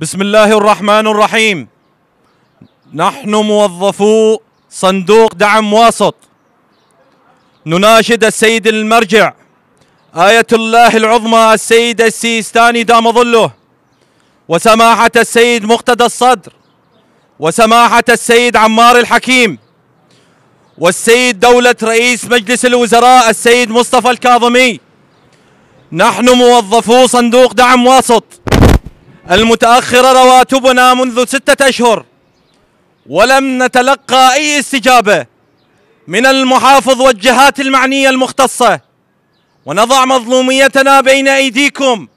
بسم الله الرحمن الرحيم نحن موظفو صندوق دعم واسط نناشد السيد المرجع آية الله العظمى السيد السيستاني دام ظله وسماحة السيد مقتدى الصدر وسماحة السيد عمار الحكيم والسيد دولة رئيس مجلس الوزراء السيد مصطفى الكاظمي نحن موظفو صندوق دعم واسط المتأخرة رواتبنا منذ ستة أشهر ولم نتلقى أي استجابة من المحافظ والجهات المعنية المختصة ونضع مظلوميتنا بين أيديكم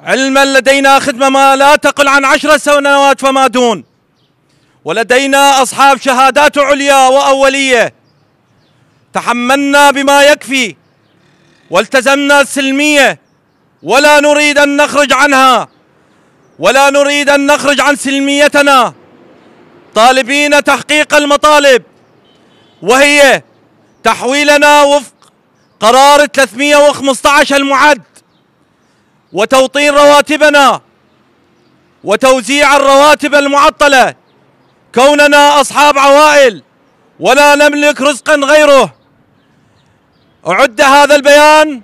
علما لدينا خدمة ما لا تقل عن عشر سنوات فما دون ولدينا أصحاب شهادات عليا وأولية تحملنا بما يكفي والتزمنا السلمية ولا نريد أن نخرج عنها ولا نريد أن نخرج عن سلميتنا طالبين تحقيق المطالب وهي تحويلنا وفق قرار 315 المعد وتوطين رواتبنا وتوزيع الرواتب المعطلة كوننا أصحاب عوائل ولا نملك رزقا غيره أعد هذا البيان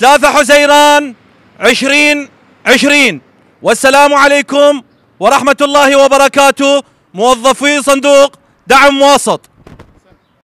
3 حزيران 2020 والسلام عليكم ورحمة الله وبركاته موظفي صندوق دعم واسط